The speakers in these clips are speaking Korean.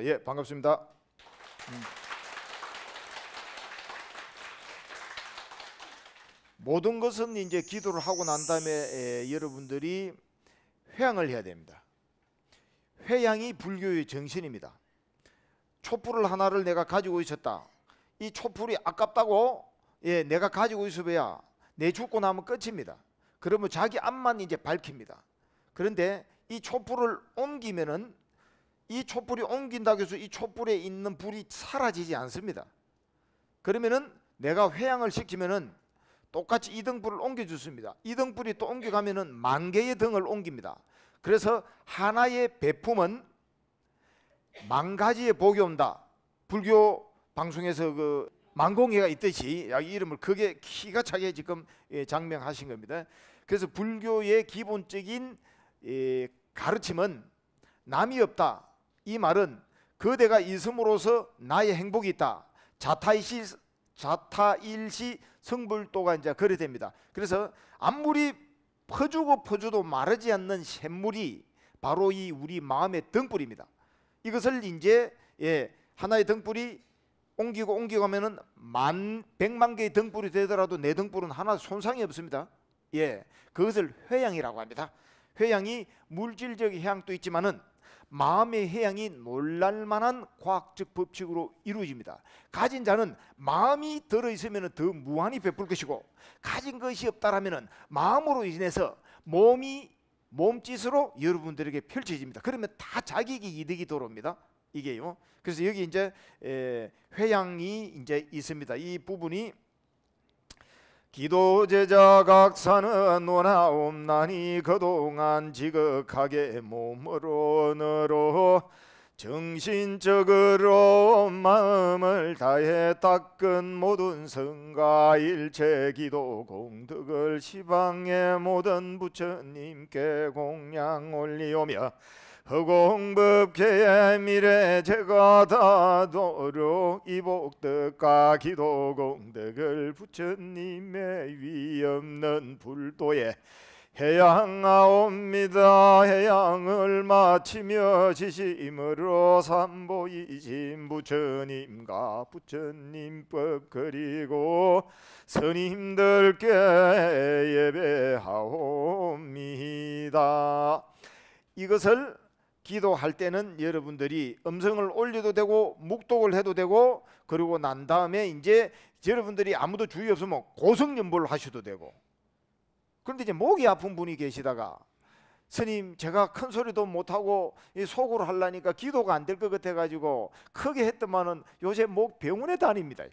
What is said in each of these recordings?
예, 반갑습니다. 음. 모든 것은 이제 기도를 하고 난 다음에 에, 여러분들이 회양을 해야 됩니다. 회양이 불교의 정신입니다. 촛불을 하나를 내가 가지고 있었다. 이 촛불이 아깝다고 예, 내가 가지고 있어봐야 내 죽고 나면 끝입니다. 그러면 자기 앞만 이제 밝힙니다. 그런데 이 촛불을 옮기면은 이 촛불이 옮긴다고 해서 이 촛불에 있는 불이 사라지지 않습니다. 그러면은 내가 회양을 시키면은 똑같이 이 등불을 옮겨주습니다. 이 등불이 또 옮겨가면은 만 개의 등을 옮깁니다. 그래서 하나의 배품은 만 가지의 복이 온다. 불교 방송에서 그 만공회가 있듯이 이 이름을 크게 키가 차게 지금 예, 장명하신 겁니다. 그래서 불교의 기본적인 예, 가르침은 남이 없다. 이 말은 그대가 이음으로서 나의 행복이 있다. 자타이시 자타일시 성불도가 이제 거래 됩니다. 그래서 아무리 퍼주고 퍼주도 마르지 않는 샘물이 바로 이 우리 마음의 등불입니다. 이것을 이제 예, 하나의 등불이 옮기고 옮기고하면은 만 백만 개의 등불이 되더라도 내 등불은 하나 손상이 없습니다. 예, 그것을 회양이라고 합니다. 회양이 물질적 회양도 있지만은 마음의 해양이 놀랄만한 과학적 법칙으로 이루어집니다. 가진 자는 마음이 들어 있으면 더 무한히 베풀 것이고 가진 것이 없다라면 마음으로 인해서 몸이 몸짓으로 여러분들에게 펼쳐집니다. 그러면 다 자기에게 이득이 돌아옵니다. 이게요. 그래서 여기 이제 회양이 이제 있습니다. 이 부분이 기도제자 각사는 원하옵나니 그동안 지극하게 몸으로 너로 정신적으로 마음을 다해 닦은 모든 성가 일체 기도 공덕을 시방의 모든 부처님께 공양 올리오며 허공법계의 미래 제거다도록 이복득과 기도공덕을 부처님의 위없는 불도에 해양아옵니다 해양을 마치며 지심으로 삼보이신 부처님과 부처님법 그리고 스님들께 예배하옵니다 이것을 기도할 때는 여러분들이 음성을 올려도 되고 묵독을 해도 되고 그리고 난 다음에 이제 여러분들이 아무도 주의 없으면 고성연보를 하셔도 되고 그런데 이제 목이 아픈 분이 계시다가 스님 제가 큰 소리도 못하고 속으로 하려니까 기도가 안 될 것 같아가지고 크게 했더만은 요새 목 병원에 다닙니다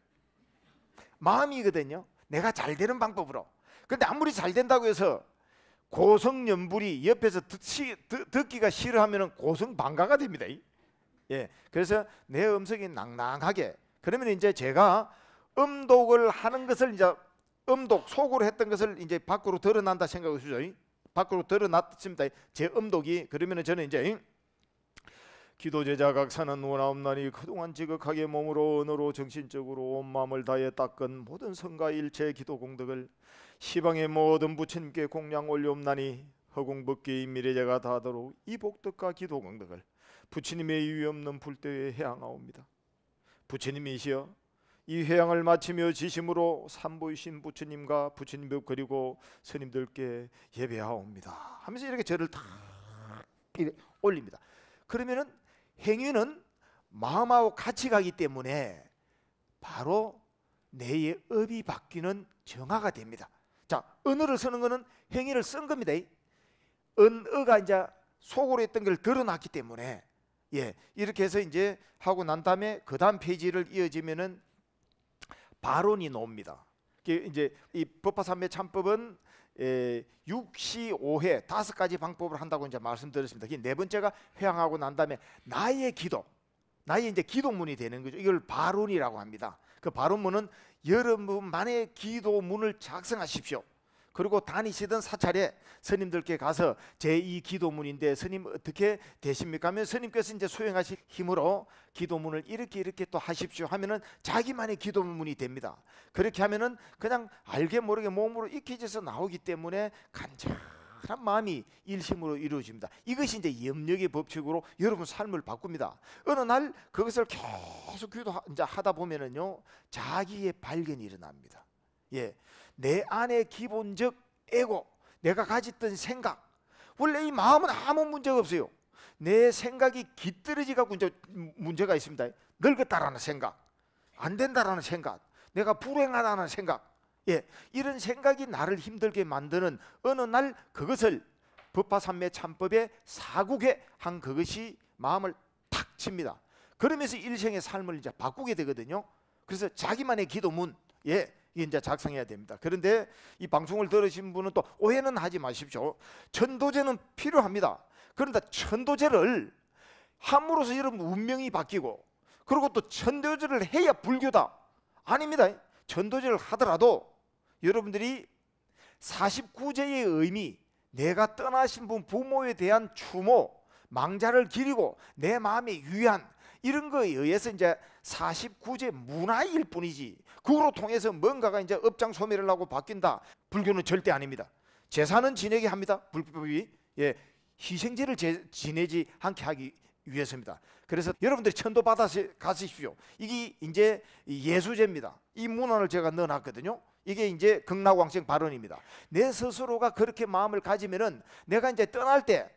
마음이거든요 내가 잘 되는 방법으로 근데 아무리 잘 된다고 해서 고성연불이 옆에서 듣시, 듣, 기가 싫어하면 고성방가가 됩니다. 예, 그래서 내 음성이 낭낭하게 그러면 이제 제가 음독을 하는 것을 이제 음독 속으로 했던 것을 이제 밖으로 드러난다 생각하시죠. 밖으로 드러났습니다. 제 음독이 그러면 저는 이제 기도 제자 각사는 원하옵나니 그동안 지극하게 몸으로 언어로 정신적으로 온 마음을 다해 닦은 모든 성과 일체 기도 공덕을 시방의 모든 부처님께 공양 올려옵나니 허공벗기의 미래자가 다하도록 이 복덕과 기도 공덕을 부처님의 이유 없는 불대에 해양하옵니다. 부처님이시여 이 회양을 마치며 지심으로 산보이신 부처님과 부처님 그리고 스님들께 예배하옵니다. 하면서 이렇게 죄를 다 올립니다. 그러면은 행위는 마음하고 같이 가기 때문에 바로 내의 업이 바뀌는 정화가 됩니다. 자, 은어를 쓰는 것은 행위를 쓴 겁니다. 은어가 이제 속으로 했던 걸 드러났기 때문에 예, 이렇게 해서 이제 하고 난 다음에 그 다음 페이지를 이어지면은 발언이 나옵니다. 이제 이 법화삼매 참법은 에, 예, 6시5회 다섯 가지 방법을 한다고 이제 말씀드렸습니다. 네 번째가 회항하고 난 다음에 나의 기도, 나의 이제 기도문이 되는 거죠. 이걸 발언이라고 합니다. 그 발언문은 여러분만의 기도문을 작성하십시오. 그리고 다니시던 사찰에 스님들께 가서 제2 기도문인데 스님 어떻게 되십니까 하면 스님께서 이제 수행하실 힘으로 기도문을 이렇게 이렇게 또 하십시오 하면은 자기만의 기도문이 됩니다. 그렇게 하면은 그냥 알게 모르게 몸으로 익혀져서 나오기 때문에 간절한 마음이 일심으로 이루어집니다. 이것이 이제 염력의 법칙으로 여러분 삶을 바꿉니다. 어느 날 그것을 계속 기도 하다 보면은요 자기의 발견이 일어납니다. 예. 내 안의 기본적 에고 내가 가졌던 생각 원래 이 마음은 아무 문제가 없어요 내 생각이 깃들어지가 문제가 있습니다 늙었다라는 생각 안 된다라는 생각 내가 불행하다는 생각 예, 이런 생각이 나를 힘들게 만드는 어느 날 그것을 법화삼매 참법의 사국에 한 그것이 마음을 탁 칩니다 그러면서 일생의 삶을 이제 바꾸게 되거든요 그래서 자기만의 기도문 예, 이제 작성해야 됩니다. 그런데 이 방송을 들으신 분은 또 오해는 하지 마십시오. 천도제는 필요합니다. 그런데 천도제를 함으로써 여러분 운명이 바뀌고 그리고 또 천도제를 해야 불교다. 아닙니다. 천도제를 하더라도 여러분들이 49제의 의미 내가 떠나신 분 부모에 대한 추모 망자를 기리고 내마음에 위안 이런 거에 의해서 이제 49제 문화일 뿐이지 그로 통해서 뭔가가 이제 업장 소멸을 하고 바뀐다. 불교는 절대 아닙니다. 제사는 지내게 합니다. 불법이 예, 희생제를 제, 지내지 않게 하기 위해서입니다. 그래서 여러분들이 천도 받아 가십시오. 이게 이제 예수제입니다. 이 문헌을 제가 넣어놨거든요. 이게 이제 극락왕생 발언입니다. 내 스스로가 그렇게 마음을 가지면은 내가 이제 떠날 때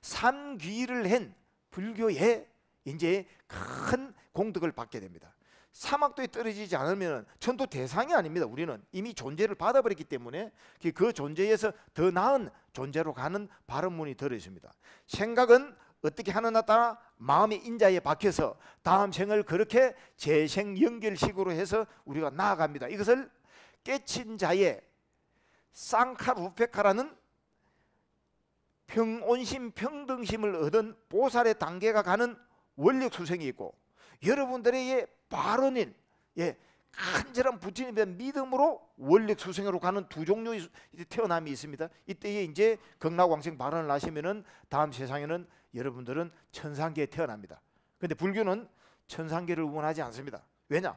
삼귀를 한 불교의 이제 큰 공덕을 받게 됩니다. 사막도에 떨어지지 않으면 천도 대상이 아닙니다. 우리는 이미 존재를 받아버렸기 때문에 그, 그 존재에서 더 나은 존재로 가는 바른문이 들어 있습니다. 생각은 어떻게 하느냐 따라 마음의 인자에 박혀서 다음 생을 그렇게 재생 연결식으로 해서 우리가 나아갑니다. 이것을 깨친 자의 쌍카루페카라는 평온심 평등심을 얻은 보살의 단계가 가는 원력 수생이 있고 여러분들의 바로일 예, 간절한 부처님의 믿음으로 원력 수생으로 가는 두 종류의 태어남이 있습니다. 이때에 이제 극락왕생 발언을 하시면은 다음 세상에는 여러분들은 천상계에 태어납니다. 근데 불교는 천상계를 응원하지 않습니다. 왜냐?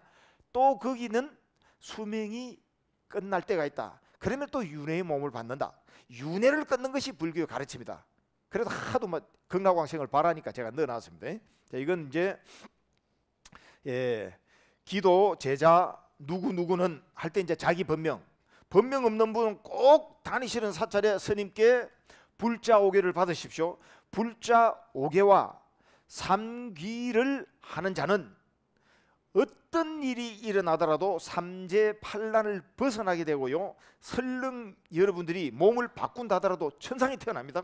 또 거기는 수명이 끝날 때가 있다. 그러면 또 윤회의 몸을 받는다. 윤회를 끊는 것이 불교의 가르침이다. 그래서 하도 막 극락왕생을 바라니까 제가 넣어놨습니다. 자, 이건 이제 예, 기도 제자 누구 누구는 할 때 이제 자기 법명 법명 없는 분 꼭 다니시는 사찰에 스님께 불자 오계를 받으십시오. 불자 오계와 삼귀를 하는 자는 어떤 일이 일어나더라도 삼재판란을 벗어나게 되고요. 설릉 여러분들이 몸을 바꾼다 하더라도 천상이 태어납니다.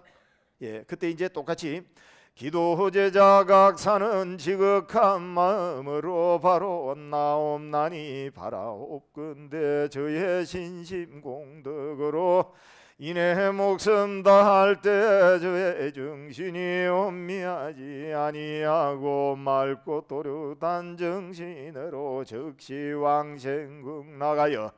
예, 그때 이제 똑같이 기도제자각사는 지극한 마음으로 바로 나옵나니 바라옵근대 저의 신심 공덕으로 이내 목숨 다할 때 저의 정신이 온미하지 아니하고 맑고 또렷한 정신으로 즉시 왕생국 나가여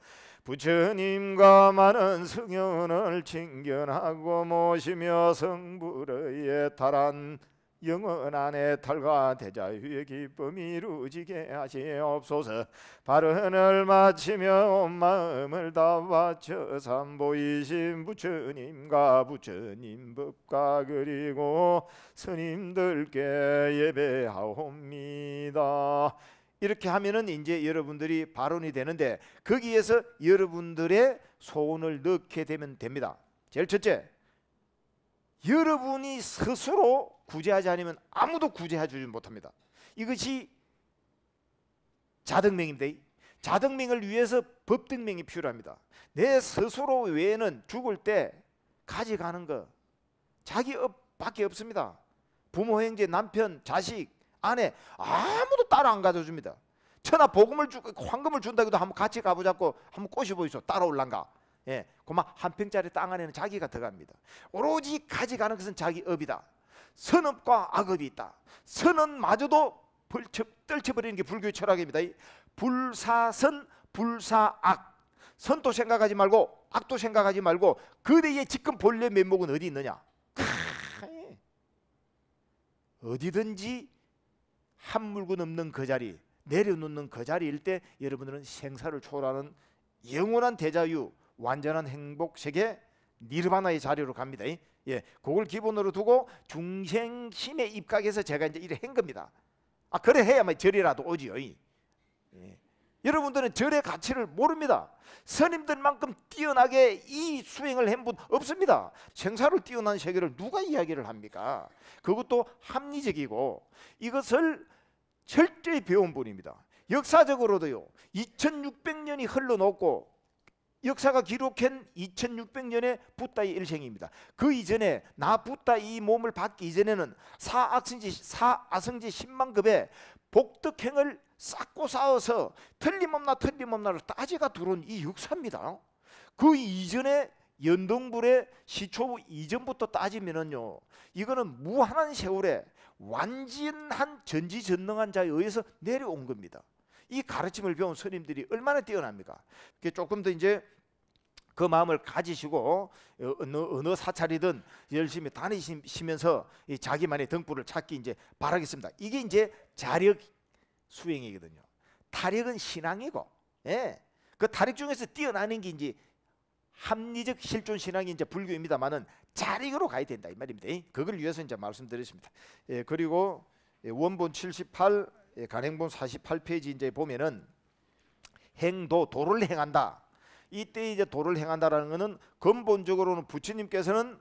부처님과 많은 승연을 칭견하고 모시며 성불의 탈한 영원한에 탈과 대자유의 기쁨이 이루어지게 하시옵소서 바른을 마치며 마음을 다 바쳐 삼보이신 부처님과 부처님 법과 그리고 스님들께 예배하옵니다 이렇게 하면은 이제 여러분들이 발언이 되는데 거기에서 여러분들의 소원을 넣게 되면 됩니다 제일 첫째 여러분이 스스로 구제하지 않으면 아무도 구제해주지 못합니다. 이것이 자등맹인데 자등맹을 위해서 법등맹이 필요합니다. 내 스스로 외에는 죽을 때 가져가는 거 자기 밖에 없습니다. 부모, 형제, 남편, 자식, 아내 아무도 따라 안 가져줍니다. 천하 복음을 주, 황금을 준다고도 한번 같이 가보자고 한번 꼬셔보이소 따라올란가 예, 고마 한 평짜리 땅 안에는 자기가 들어갑니다. 오로지 가져가는 것은 자기 업이다. 선업과 악업이 있다. 선은마저도 벌쳐, 떨쳐버리는 게 불교의 철학입니다. 불사선, 불사악. 선도 생각하지 말고 악도 생각하지 말고 그대의 지금 본래 면목은 어디 있느냐? 크아, 예. 어디든지 한물건없는그 자리, 내려놓는 그 자리일 때 여러분들은 생사를 초월하는 영원한 대자유, 완전한 행복 세계 니르바나의 자리로 갑니다. 예, 그걸 기본으로 두고 중생심의 입각에서 제가 이제 일을 한 겁니다. 아 그래 해야만 절이라도 오지요. 예. 여러분들은 절의 가치를 모릅니다. 스님들만큼 뛰어나게 이 수행을 한분 없습니다. 생사를 뛰어난 세계를 누가 이야기를 합니까? 그것도 합리적이고 이것을 철저히 배운 분입니다. 역사적으로도요. 2600년이 흘러놓고 역사가 기록한 2600년의 부다의 일생입니다. 그 이전에 나 부다 이 몸을 받기 이전에는 사아승지 사아승지 10만급의 복덕행을 쌓고 쌓아서 틀림없나 틀림없나를 따지가 들어온 이 육사입니다. 그 이전에 연동불의 시초 이전부터 따지면은요 이거는 무한한 세월에 완전한 전지전능한 자에 의해서 내려온 겁니다. 이 가르침을 배운 스님들이 얼마나 뛰어납니까? 조금 더 이제 그 마음을 가지시고 어, 어느, 어느 사찰이든 열심히 다니시면서 자기만의 등불을 찾기 이제 바라겠습니다. 이게 이제 자력 수행이거든요. 타력은 신앙이고, 예. 그 타력 중에서 뛰어나는 게 이제 합리적 실존 신앙이 이제 불교입니다만은 자력으로 가야 된다 이 말입니다. 그걸 위해서 이제 말씀드렸습니다. 예, 그리고 예, 원본 78 간행본 예, 48페이지 이제 보면은 행도 도를 행한다. 이때 이제 도를 행한다라는 것은 근본적으로는 부처님께서는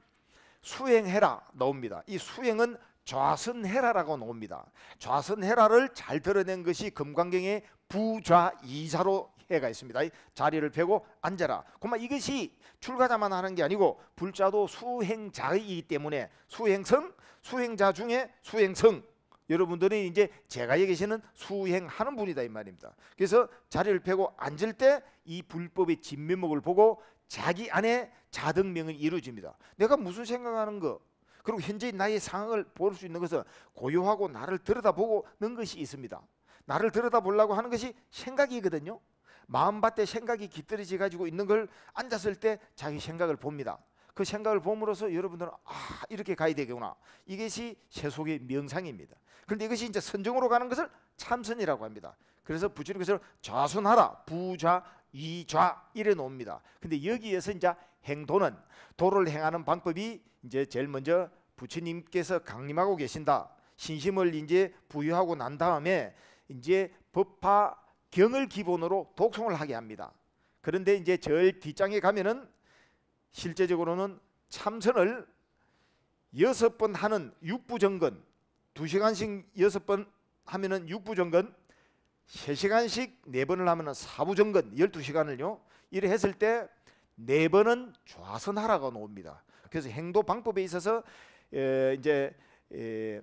수행해라 나옵니다. 이 수행은 좌선해라라고 나옵니다. 좌선해라를 잘 드러낸 것이 금강경의 부좌이자로 해가 있습니다. 자리를 펴고 앉아라. 그만 이것이 출가자만 하는 게 아니고 불자도 수행자이기 때문에 수행성, 수행자 중에 수행성 여러분들이 이제 제가 얘기하시는 수행하는 분이다 이 말입니다. 그래서 자리를 펴고 앉을 때 이 불법의 진면목을 보고 자기 안에 자등명이 이루어집니다. 내가 무슨 생각하는 거 그리고 현재 나의 상황을 볼 수 있는 것은 고요하고 나를 들여다보는 고 것이 있습니다. 나를 들여다보려고 하는 것이 생각이거든요. 마음밭에 생각이 깃들여져 가지고 있는 걸 앉았을 때 자기 생각을 봅니다. 그 생각을 봄으로써 여러분들은 아 이렇게 가야 되겠구나 이것이 세속의 명상입니다 그런데 이것이 이제 선정으로 가는 것을 참선이라고 합니다 그래서 부처님께서 좌순하라 부좌 이좌 이래 놓습니다 근데 여기에서 이제 행도는 도를 행하는 방법이 이제 제일 먼저 부처님께서 강림하고 계신다 신심을 이제 부여하고 난 다음에 이제 법화 경을 기본으로 독송을 하게 합니다 그런데 이제 절 뒷장에 가면은 실제적으로는 참선을 여섯 번 하는 육부정근 두 시간씩 여섯 번 하면은 육부정근 세 시간씩 네 번을 하면은 사부정근 열두 시간을요 이래 했을 때네 번은 좌선하라고 나옵니다. 그래서 행도 방법에 있어서 에, 이제 에,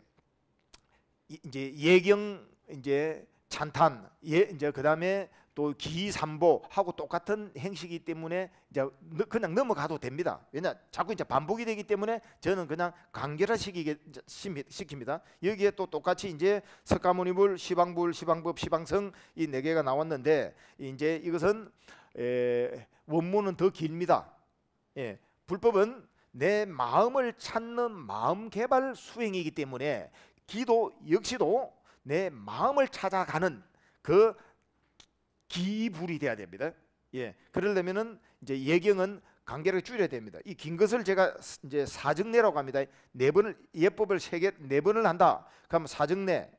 이제 예경 이제 찬탄 예 이제 그다음에 또 기삼보하고 똑같은 행식이기 때문에 이제 그냥 넘어가도 됩니다. 왜냐 자꾸 이제 반복이 되기 때문에 저는 그냥 간결화시키게 시킵니다. 여기에 또 똑같이 이제 석가모니불, 시방불, 시방법, 시방성 이 네 개가 나왔는데 이제 이것은 에, 원문은 더 길니다. 예, 불법은 내 마음을 찾는 마음 개발 수행이기 때문에 기도 역시도 내 마음을 찾아가는 그 기불이 돼야 됩니다. 예, 그러려면은 이제 예경은 관계를 줄여야 됩니다. 이 긴 것을 제가 이제 사정내라고 합니다. 네 번을 예법을 세개네 번을 한다. 그럼 사정내.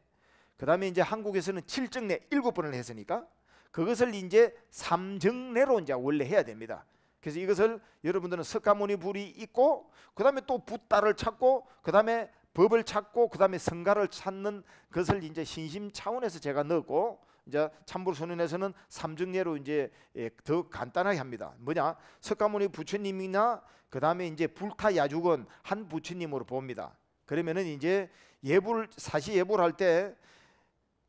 그다음에 이제 한국에서는 칠정내 일곱 번을 했으니까 그것을 이제 삼정내로 이제 원래 해야 됩니다. 그래서 이것을 여러분들은 석가모니 불이 있고 그다음에 또 붓다를 찾고 그다음에 법을 찾고 그다음에 성가를 찾는 것을 이제 신심 차원에서 제가 넣고 이제 참불 선언에서는 삼중례로 이제 예, 더 간단하게 합니다. 뭐냐? 석가모니 부처님이나 그다음에 이제 불타 야죽은 한 부처님으로 봅니다. 그러면은 이제 예불 사시 예불 할때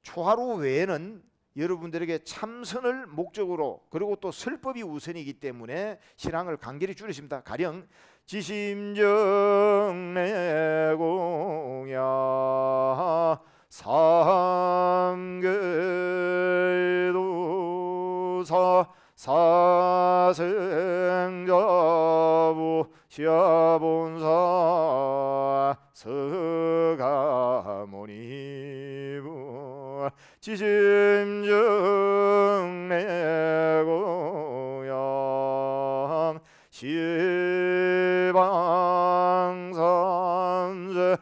초하루 외에는 여러분들에게 참선을 목적으로 그리고 또 설법이 우선이기 때문에 신앙을 간결히 줄이십니다. 가령 지심정내공야 상계도사 사생자부 시아본사 스가모니부 지심정내고양 시방산재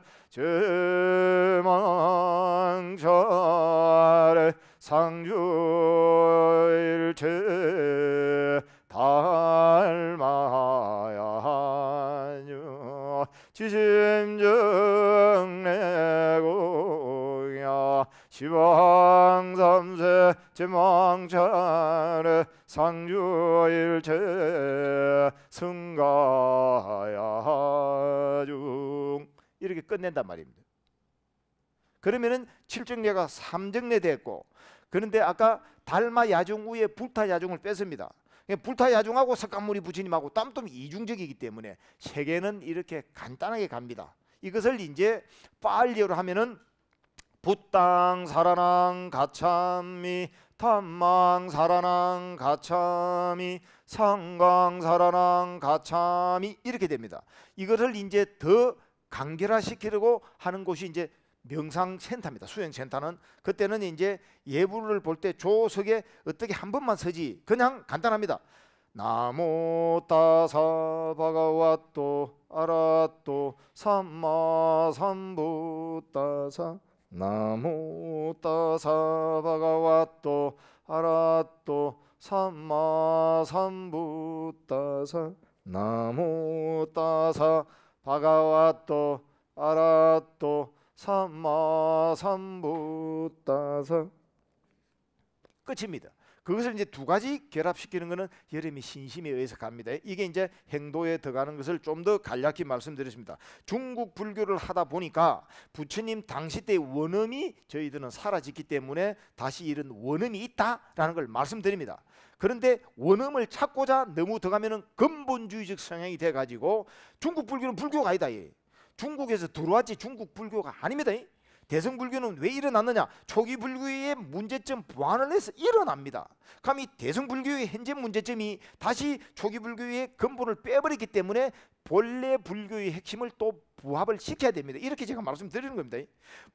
상주일체 닮아야하뇨 지심정내공야 시방삼세 제망찬의 상주일체 승가야중 하 이렇게 끝낸단 말입니다 그러면은 7정례가 3정례 됐고 그런데 아까 달마 야중 후에 불타 야중을 뺐습니다. 그러니까 불타 야중하고 석가모니 부처님하고 땀돔이 이중적이기 때문에 세계는 이렇게 간단하게 갑니다. 이것을 이제 빨리로 하면은 부땅 사라낭 가참미 탐망 사라낭 가참이 상강 사라낭 가참이 이렇게 됩니다. 이것을 이제 더 간결화시키려고 하는 곳이 이제 명상센터입니다. 수행센터는 그때는 이제 예불을 볼 때 조석에 어떻게 한 번만 서지 그냥 간단합니다. 나모 따사 바가와또 아라또 삼마 삼부 따사 나모 따사 바가와또 아라또 삼마 삼부 따사 나모 따사 바가와또 아라또 삼마삼부따삼 끝입니다. 그것을 이제 두 가지 결합시키는 것은 여름이 신심에 의해서 갑니다. 이게 이제 행도에 들어가는 것을 좀 더 간략히 말씀드렸습니다. 중국 불교를 하다 보니까 부처님 당시 때 원음이 저희들은 사라졌기 때문에 다시 이런 원음이 있다라는 걸 말씀드립니다. 그런데 원음을 찾고자 너무 들어가면 근본주의적 성향이 돼 가지고 중국 불교는 불교가 아니다. 예. 중국에서 들어왔지 중국 불교가 아닙니다. 대성 불교는 왜 일어났느냐? 초기 불교의 문제점 보완을 해서 일어납니다. 감히 대성 불교의 현재 문제점이 다시 초기 불교의 근본을 빼버리기 때문에 본래 불교의 핵심을 또 부합을 시켜야 됩니다. 이렇게 제가 말씀드리는 겁니다.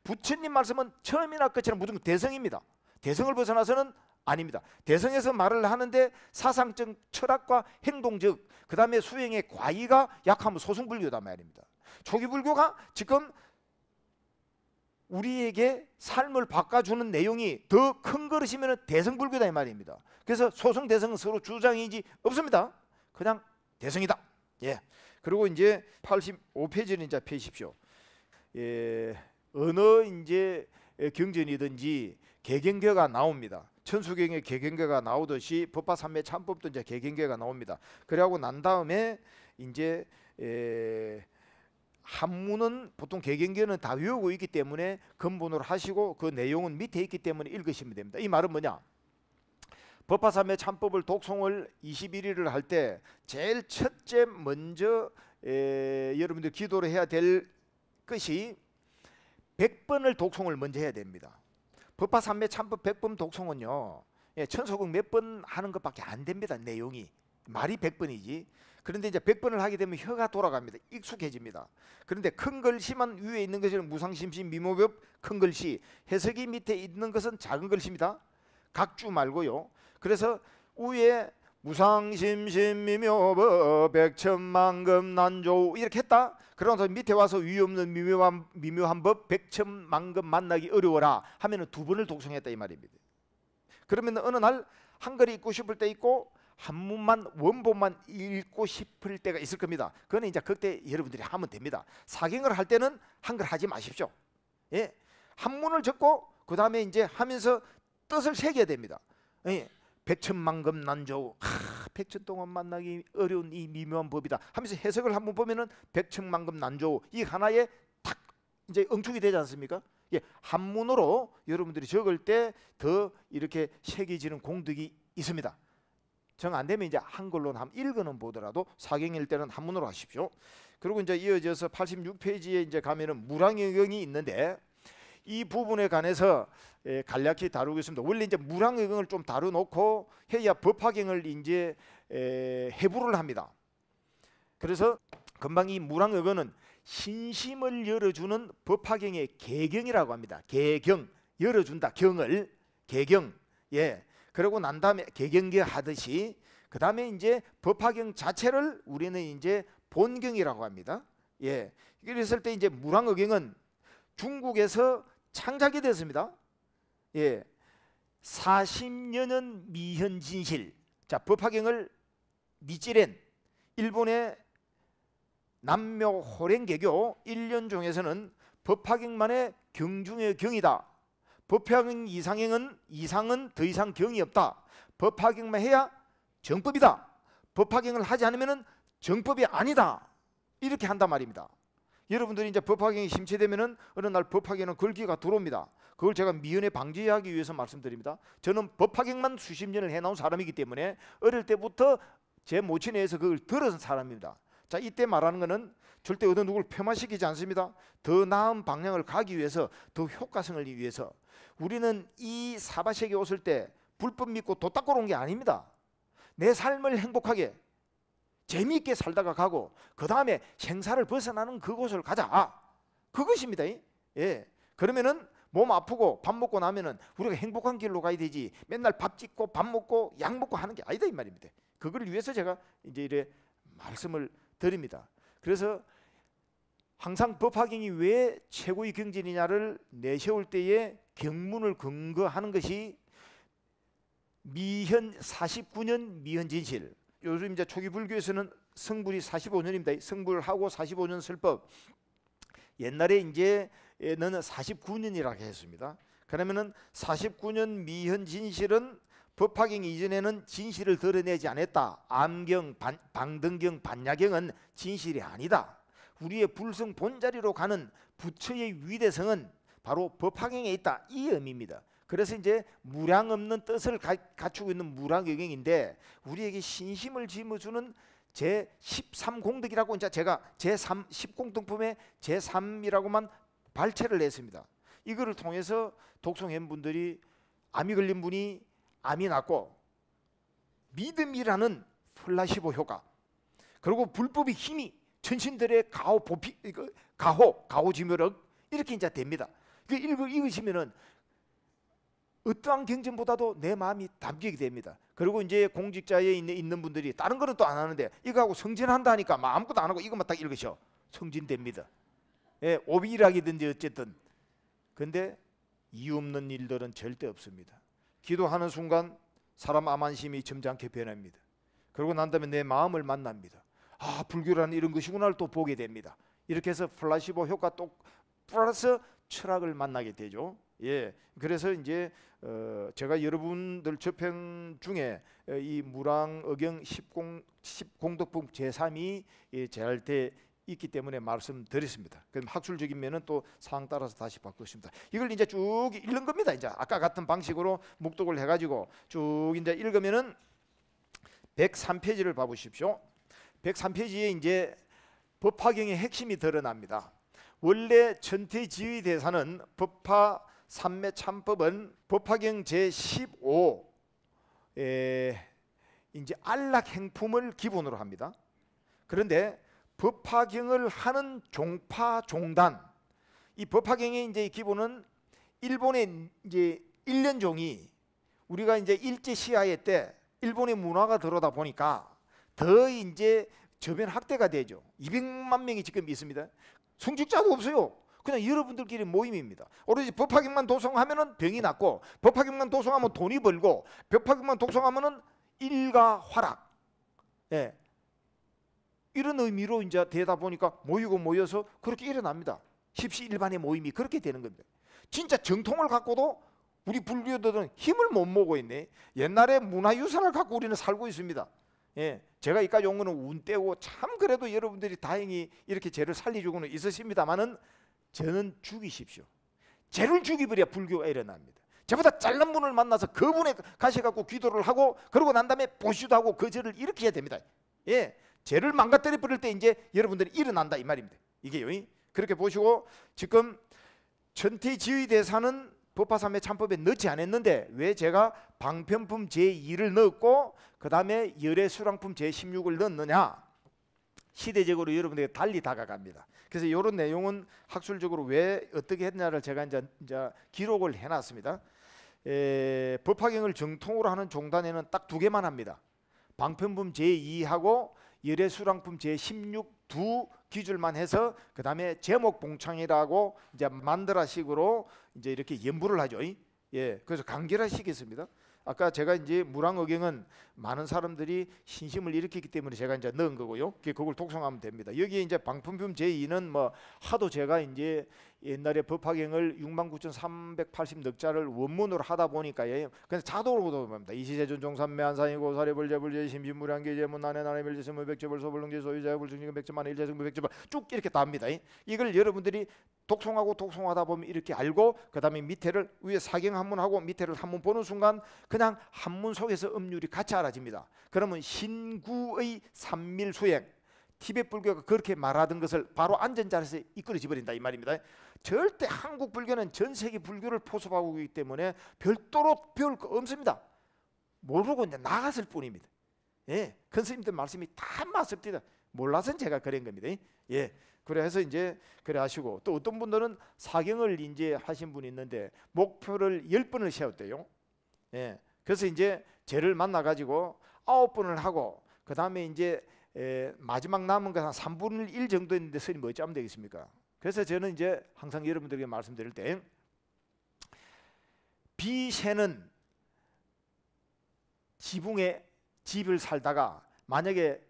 부처님 말씀은 처음이나 끝처럼 무조건 대성입니다. 대성을 벗어나서는 아닙니다. 대성에서 말을 하는데 사상적 철학과 행동적 그 다음에 수행의 과의가 약하면 소승불교다 말입니다. 초기불교가 지금 우리에게 삶을 바꿔주는 내용이 더큰 그릇이면 대승불교다 이 말입니다. 그래서 소승 대승은 서로 주장이지 없습니다. 그냥 대승이다. 예. 그리고 이제 85페이지를 이제 펴십시오. 예, 어느 이제 경전이든지 개경계가 나옵니다. 천수경의 개경계가 나오듯이 법화삼매 참법도 이제 개경계가 나옵니다. 그래하고 난 다음에 이제 에, 예, 한문은 보통 개경기는 다 외우고 있기 때문에 근본으로 하시고 그 내용은 밑에 있기 때문에 읽으시면 됩니다. 이 말은 뭐냐? 법화삼의 참법을 독송을 21일을 할 때 제일 첫째 먼저 에, 여러분들 기도를 해야 될 것이 100번을 독송을 먼저 해야 됩니다. 법화삼매 참법 100번 독송은요. 예, 천소국 몇 번 하는 것밖에 안 됩니다. 내용이. 말이 100번이지. 그런데 이제 100번을 하게 되면 혀가 돌아갑니다. 익숙해집니다. 그런데 큰 글씨만 위에 있는 것은 무상심시 미모법 큰 글씨 해석이 밑에 있는 것은 작은 글씨입니다. 각주 말고요. 그래서 위에 무상심심미묘법 백천만금 난조 이렇게 했다. 그러면서 밑에 와서 위 없는 미묘한, 미묘한 법 백천만금 만나기 어려워라 하면은 두 번을 독성했다 이 말입니다. 그러면 어느 날 한글이 읽고 싶을 때 있고 한문만 원본만 읽고 싶을 때가 있을 겁니다. 그거 이제 그때 여러분들이 하면 됩니다. 사경을 할 때는 한글 하지 마십시오. 예. 한문을 적고 그 다음에 이제 하면서 뜻을 새겨야 됩니다. 예. 백천만금 난조 백천 동안 만나기 어려운 이 미묘한 법이다 하면서 해석을 한번 보면은 백천만금 난조 이 하나에 탁 이제 응축이 되지 않습니까? 예, 한문으로 여러분들이 적을 때 더 이렇게 새겨지는 공덕이 있습니다. 정안 되면 이제 한글로 함 읽어는 보더라도 사경일 때는 한문으로 하십시오. 그리고 이제 이어져서 86페이지에 이제 가면은 무랑의경이 있는데 이 부분에 관해서 예, 간략히 다루고 습니다 원래 이제 무랑의경을 좀 다루놓고 해야 법화경을 이제 에, 예, 해부를 합니다. 그래서 금방 이 무랑의경은 신심을 열어주는 법화경의 개경이라고 합니다. 개경 열어준다 경을 개경 예 그리고난 다음에 개경계 하듯이 그 다음에 이제 법화경 자체를 우리는 이제 본경이라고 합니다. 예, 그랬을 때 이제 무랑어경은 중국에서 창작이 됐습니다. 예, 40년은 미현 진실. 자, 법화경을 니찌렌 일본의 남묘 호랭개교 1년 중에서는 법화경만의 경중의 경이다. 법행행 이상행은 이상은 더 이상 경이 없다. 법학행만 해야 정법이다. 법학행을 하지 않으면 정법이 아니다. 이렇게 한단 말입니다. 여러분들이 이제 법학행이 심체되면은 어느 날 법학에는 걸기가 들어옵니다. 그걸 제가 미연에 방지하기 위해서 말씀드립니다. 저는 법학행만 수십 년을 해나온 사람이기 때문에 어릴 때부터 제 모친에서 그걸 들은 사람입니다. 자 이때 말하는 것은 절대 어느 누구를 폄하시키지 않습니다. 더 나은 방향을 가기 위해서 더 효과성을 위해서 우리는 이 사바세계 오실 때 불법 믿고 도닦고 온게 아닙니다. 내 삶을 행복하게 재미있게 살다가 가고 그 다음에 생사를 벗어나는 그곳을 가자. 아, 그것입니다. 예. 그러면은 몸 아프고 밥 먹고 나면은 우리가 행복한 길로 가야 되지. 맨날 밥 짓고 밥 먹고 약 먹고 하는 게 아니다 이 말입니다. 그걸 위해서 제가 이제 이래 말씀을 드립니다. 그래서 항상 법학행이 왜 최고의 경진이냐를 내세울 때에 경문을 근거하는 것이 미현 49년 미현 진실. 요즘 이제 초기 불교에서는 성불이 45년입니다. 성불하고 45년 설법. 옛날에 이제는 49년이라고 했습니다. 그러면은 49년 미현 진실은 법화경 이전에는 진실을 드러내지 않았다. 암경, 반, 방등경, 반야경은 진실이 아니다. 우리의 불성 본자리로 가는 부처의 위대성은 바로 법학행에 있다 이 의미입니다. 그래서 이제 무량 없는 뜻을 가, 갖추고 있는 무량의경인데 우리에게 신심을 짊어주는 제 13공덕이라고 이제 제가 제 3 10공덕품의 제3이라고만 발췌를 했습니다. 이거를 통해서 독성현 분들이 암이 걸린 분이 암이 났고 믿음이라는 플라시보 효과 그리고 불법의 힘이 천신들의 가호 보피 이거 가호 가호지묘력 이렇게 이제 됩니다. 그 읽어 읽으시면은 어떠한 경전보다도 내 마음이 담기게 됩니다. 그리고 이제 공직자에 있는, 있는 분들이 다른 거는 또 안 하는데 이거하고 성진한다 하니까 뭐 아무것도 안 하고 이것만 딱 읽으셔 성진됩니다. 예, 오비라기든지 어쨌든 근데 이유 없는 일들은 절대 없습니다. 기도하는 순간 사람 암만심이 점잖게 변합니다. 그러고 난 다음에 내 마음을 만납니다. 아 불교라는 이런 것이구나를 또 보게 됩니다. 이렇게 해서 플라시보 효과 또 플러스 철학을 만나게 되죠. 예, 그래서 이제 어, 제가 여러분들 접행 중에 어, 이 무랑 어경 십공 십공덕품 제3이 예, 제할때 있기 때문에 말씀드렸습니다. 그럼 학술적인 면은 또 상황 따라서 다시 바꾸십니다. 이걸 이제 쭉 읽는 겁니다. 이제 아까 같은 방식으로 묵독을 해가지고 쭉 이제 읽으면은 103페이지를 봐보십시오. 103페이지에 이제 법화경의 핵심이 드러납니다. 원래 천태지의 대사는 법화 삼매 참법은 법화경 제 15, 에, 이제 안락 행품을 기본으로 합니다. 그런데 법화경을 하는 종파 종단 이 법화경의 이제 기본은 일본의 이제 일련종이 우리가 이제 일제 시하회 때 일본의 문화가 들어다 보니까 더 이제 저변 확대가 되죠. 200만 명이 지금 있습니다. 성직자도 없어요. 그냥 여러분들끼리 모임입니다. 오로지 법학인만 도성하면 병이 낫고 법학인만 도성하면 돈이 벌고 법학인만 도성하면 일가 화락. 예. 이런 의미로 이제 되다 보니까 모이고 모여서 그렇게 일어납니다. 십시일반의 모임이 그렇게 되는 겁니다. 진짜 정통을 갖고도 우리 불교들은 힘을 못 모으고 있네. 옛날에 문화유산을 갖고 우리는 살고 있습니다. 예, 제가 이까용어는운떼고참 그래도 여러분들이 다행히 이렇게 죄를 살리주고는 있으십니다만은 저는 죽이십시오. 죄를 죽이버려야 불교가 일어납니다. 저보다 잘난 분을 만나서 그분에 가셔갖고 기도를 하고 그러고 난 다음에 보시도 하고 그 죄를 일으켜야 됩니다. 예, 죄를 망가뜨려 버릴 때 이제 여러분들이 일어난다 이 말입니다. 이게요. 그렇게 보시고 지금 천태지의 대사는 법화삼의 참법에 넣지 않았는데 왜 제가 방편품 제2를 넣었고 그 다음에 열의 수량품 제16을 넣느냐 시대적으로 여러분들에게 달리 다가갑니다. 그래서 이런 내용은 학술적으로 왜 어떻게 했냐를 제가 이제, 이제 기록을 해놨습니다. 에, 법화경을 정통으로 하는 종단에는 딱 두 개만 합니다. 방편품 제2하고 열의 수량품 제16 두 기줄만 해서 그 다음에 제목 봉창이라고 이제 만드라식으로 이제 이렇게 연부를 하죠. 예, 그래서 간결화시겠습니다 아까 제가 이제 무랑어경은 많은 사람들이 신심을 일으켰기 때문에 제가 이제 넣은 거고요. 그걸 독성하면 됩니다. 여기에 이제 방품품 제2는 뭐 하도 제가 이제 옛날에 법학행을 69,380 넉자를 원문으로 하다 보니까 예, 그냥 자동으로 도합니다 이시제존 종삼매 한산이 고사리 불제 불제 심신무량기 제문 난해 난해 밀제승 무백제불 소불능지 소유자의 불증증 백제만 일제승 무백제만 쭉 이렇게 답니다. 예. 이걸 여러분들이 독송하고 독송하다 보면 이렇게 알고 그 다음에 밑에를 위에 사경 한문 하고 밑에를 한문 보는 순간 그냥 한문 속에서 음률이 같이 알아집니다. 그러면 신구의 삼밀수행 티벳 불교가 그렇게 말하던 것을 바로 안전 자리에서 이끌어집어린다이 말입니다. 절대 한국 불교는 전 세계 불교를 포섭하고 있기 때문에 별도로 배울 거 없습니다. 모르고 이제 나갔을 뿐입니다. 예, 큰스님들 말씀이 다 맞습니다. 몰라서 제가 그런 겁니다. 예. 그래서 이제 그래 하시고 또 어떤 분들은 사경을 이제 하신 분이 있는데 목표를 열번을 세웠대요. 예. 그래서 이제 죄를 만나 가지고 아홉 번을 하고 그다음에 이제 에, 마지막 남은 거한 3분의 1 정도 인는데 스님 어찌하면 되겠습니까? 그래서 저는 이제 항상 여러분들에게 말씀드릴 때 비세는 지붕에 집을 살다가 만약에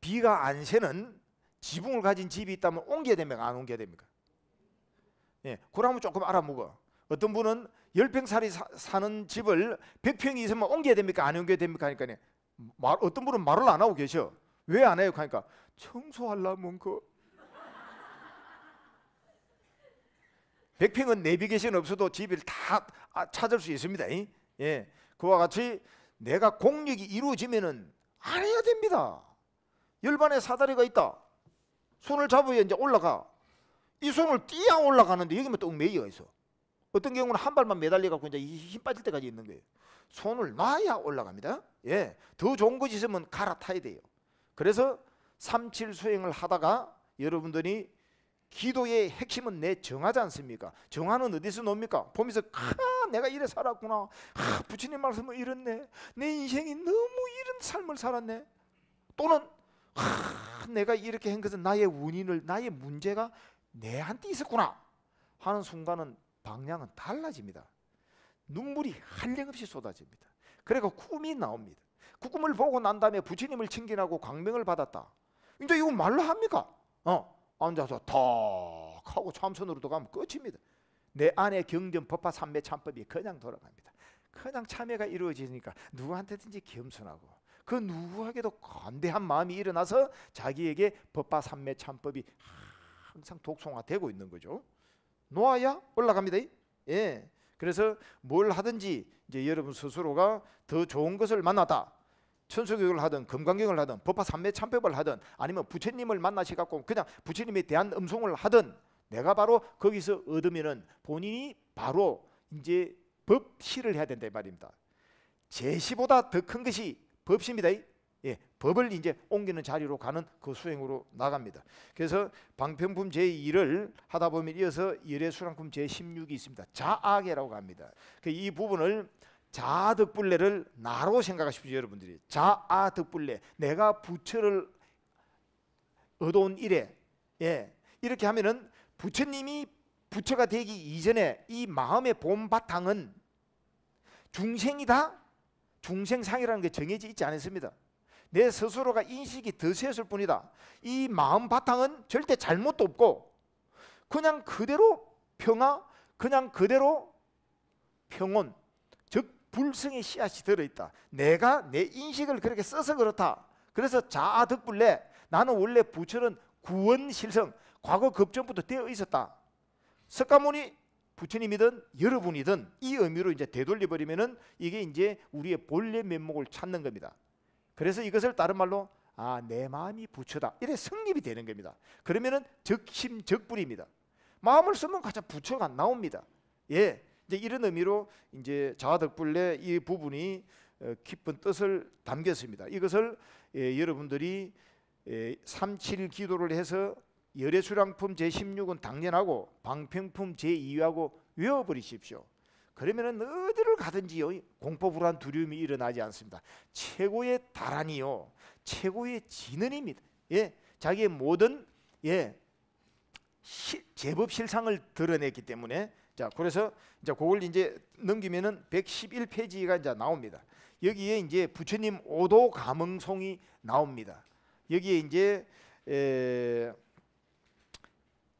비가 안 새는 지붕을 가진 집이 있다면 옮겨야 됩니까? 안 옮겨야 됩니까? 예, 그러면 조금 알아먹어. 어떤 분은 열평살이 사는 집을 백평이 있으면 옮겨야 됩니까? 안 옮겨야 됩니까? 하니까 말, 어떤 분은 말을 안 하고 계셔. 왜안 해요? 그러니까 청소하려면 그 백핑은 내비게이션 없어도 집을 다 아, 찾을 수 있습니다. 예. 그와 같이 내가 공력이 이루어지면은 안 해야 됩니다. 열반에 사다리가 있다. 손을 잡으야 이제 올라가. 이 손을 뛰어 올라가는데 여기만 뭐 또 매여 있어. 어떤 경우는 한 발만 매달려 갖고 이제 힘 빠질 때까지 있는 거예요. 손을 놔야 올라갑니다. 예. 더 좋은 것이 있으면 갈아타야 돼요. 그래서 삼칠 수행을 하다가 여러분들이 기도의 핵심은 내 정하지 않습니까? 정하는 어디서 놉니까? 보면서 아, 내가 이래 살았구나. 아, 부처님 말씀을 이렇네. 내 인생이 너무 이런 삶을 살았네. 또는 아, 내가 이렇게 한 것은 나의 운인을 나의 문제가 내한테 있었구나 하는 순간은 방향은 달라집니다. 눈물이 한량없이 쏟아집니다. 그리고 꿈이 나옵니다. 그 꿈을 보고 난 다음에 부처님을 칭견하고 광명을 받았다. 이제 이거 말로 합니까? 어, 앉아서 탁 하고 참선으로 들가면 끝입니다. 내 안에 경전법화 삼매 참법이 그냥 돌아갑니다. 그냥 참회가 이루어지니까 누구한테든지 겸손하고 그 누구에게도 관대한 마음이 일어나서 자기에게 법화 삼매 참법이 항상 독송화되고 있는 거죠. 놓아야 올라갑니다. 예. 그래서 뭘 하든지 이제 여러분 스스로가 더 좋은 것을 만났다. 천수교육을 하든 금강경을 하든 법화 삼매 참배법을 하든 아니면 부처님을 만나시갖고 그냥 부처님에 대한 음성을 하든 내가 바로 거기서 얻으면은 본인이 바로 이제 법시를 해야 된다 이 말입니다. 제시보다 더 큰 것이 법시입니다. 예, 법을 이제 옮기는 자리로 가는 그 수행으로 나갑니다. 그래서 방편품 제2를 하다 보면 이어서 열애수량품 제16이 있습니다. 자악이라고 합니다. 그이 부분을 자아득불레를 나로 생각하십시오 여러분들이 자아득불레 내가 부처를 얻어온 일에 예 이렇게 하면은 부처님이 부처가 되기 이전에 이 마음의 본 바탕은 중생이다 중생상이라는 게 정해져 있지 않습니다 았내 스스로가 인식이 더세했을 뿐이다 이 마음 바탕은 절대 잘못도 없고 그냥 그대로 평화 그냥 그대로 평온 불성의 씨앗이 들어있다. 내가 내 인식을 그렇게 써서 그렇다. 그래서 자아득불래 나는 원래 부처는 구원실성 과거 급전부터 되어 있었다. 석가모니 부처님이든 여러분이든 이 의미로 이제 되돌려 버리면은 이게 이제 우리의 본래 면목을 찾는 겁니다. 그래서 이것을 다른 말로 아 내 마음이 부처다 이래 성립이 되는 겁니다. 그러면은 적심적불입니다. 마음을 쓰면 가장 부처가 나옵니다. 예, 이제 이런 의미로 이제 자아덕불래이 부분이 어, 깊은 뜻을 담겼습니다. 이것을 예, 여러분들이 예, 37 기도를 해서 열애수량품 제16은 당연하고 방평품 제2하고 외워버리십시오. 그러면은 어디를 가든지요 공포불안 두려움이 일어나지 않습니다. 최고의 다란이요, 최고의 진언입니다. 예, 자기의 모든 예 시, 제법 실상을 드러냈기 때문에 자, 그래서 이제 그걸 이제 넘기면은 111페이지가 이제 나옵니다. 여기에 이제 부처님 오도 감흥송이 나옵니다. 여기에 이제 에,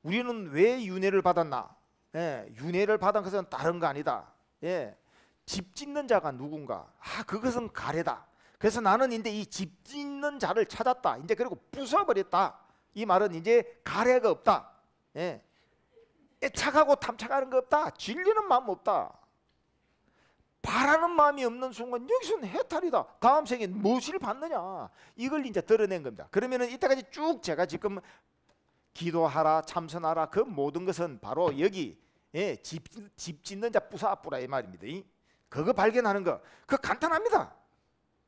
우리는 왜 윤회를 받았나? 예, 윤회를 받은 것은 다른 거 아니다. 예, 집 짓는 자가 누군가? 아, 그것은 가래다. 그래서 나는 이제 이 집 짓는 자를 찾았다. 이제 그리고 부숴버렸다. 이 말은 이제 가래가 없다. 예, 애착하고 탐착하는 거 없다. 질리는 마음 없다. 바라는 마음이 없는 순간 여기서는 해탈이다. 다음 생에 무엇을 받느냐. 이걸 이제 드러낸 겁니다. 그러면은 이때까지 쭉 제가 지금 기도하라 참선하라 그 모든 것은 바로 여기 예, 집, 집 짓는 자 부사뿌라 이 말입니다. 이. 그거 발견하는 거. 그거 간단합니다.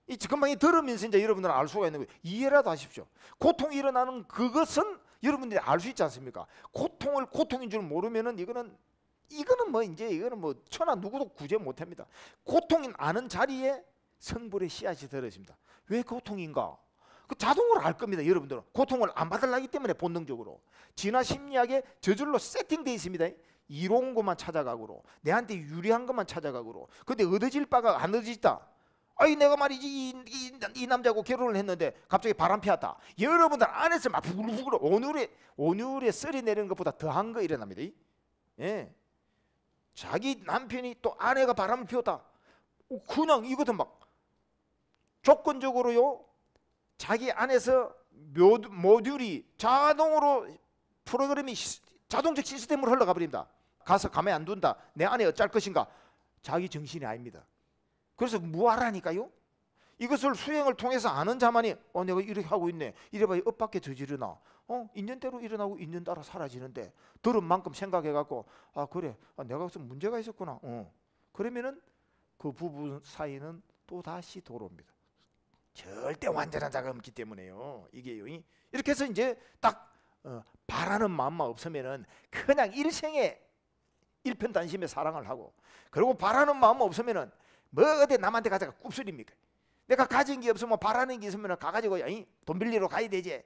이 금방 이 들으면서 이제 여러분들은 알 수가 있는 거예요. 이해라도 하십시오. 고통이 일어나는 그것은 여러분들이 알 수 있지 않습니까? 고통을 고통인 줄 모르면은 이거는 이거는 뭐 이제 이거는 뭐 천하 누구도 구제 못합니다. 고통인 아는 자리에 성불의 씨앗이 들어집니다. 왜 고통인가? 그 자동으로 알 겁니다. 여러분들은 고통을 안 받으려기 때문에 본능적으로 진화 심리학에 저절로 세팅돼 있습니다. 이로운 것만 찾아가고로 내한테 유리한 것만 찾아가고로 근데 얻어질 바가 안 얻어지다. 아이 내가 말이지 이, 이, 이, 남자하고 결혼을 했는데 갑자기 바람 피었다. 여러분들 안에서 막 부글부글 오늘에 오늘에 썰이 내리는 것보다 더한 거 일어납니다. 예. 자기 남편이 또 아내가 바람을 피웠다. 그냥 이것도 막 조건적으로요. 자기 안에서 모듈이 자동으로 프로그램이 자동적 시스템으로 흘러가 버립니다. 가서 가만히 안 둔다. 내 안에 어쩔 것인가? 자기 정신이 아닙니다. 그래서 무하라니까요. 이것을 수행을 통해서 아는 자만이 어 내가 이렇게 하고 있네. 이래봐야 엇밖에 저지르나. 어 인연대로 일어나고 인연 따라 사라지는데 들은 만큼 생각해갖고 아 그래 아, 내가 무슨 문제가 있었구나. 어 그러면은 그 부부 사이는 또 다시 돌아옵니다. 절대 완전한 자가 없기 때문에요. 이게요. 이렇게 해서 이제 딱 어, 바라는 마음만 없으면은 그냥 일생에 일편단심의 사랑을 하고 그리고 바라는 마음 없으면은 뭐 어디 남한테 가자가 꿉소리입니까? 내가 가진 게 없으면 바라는 게 있으면 가가지고 돈 빌리러 가야 되지.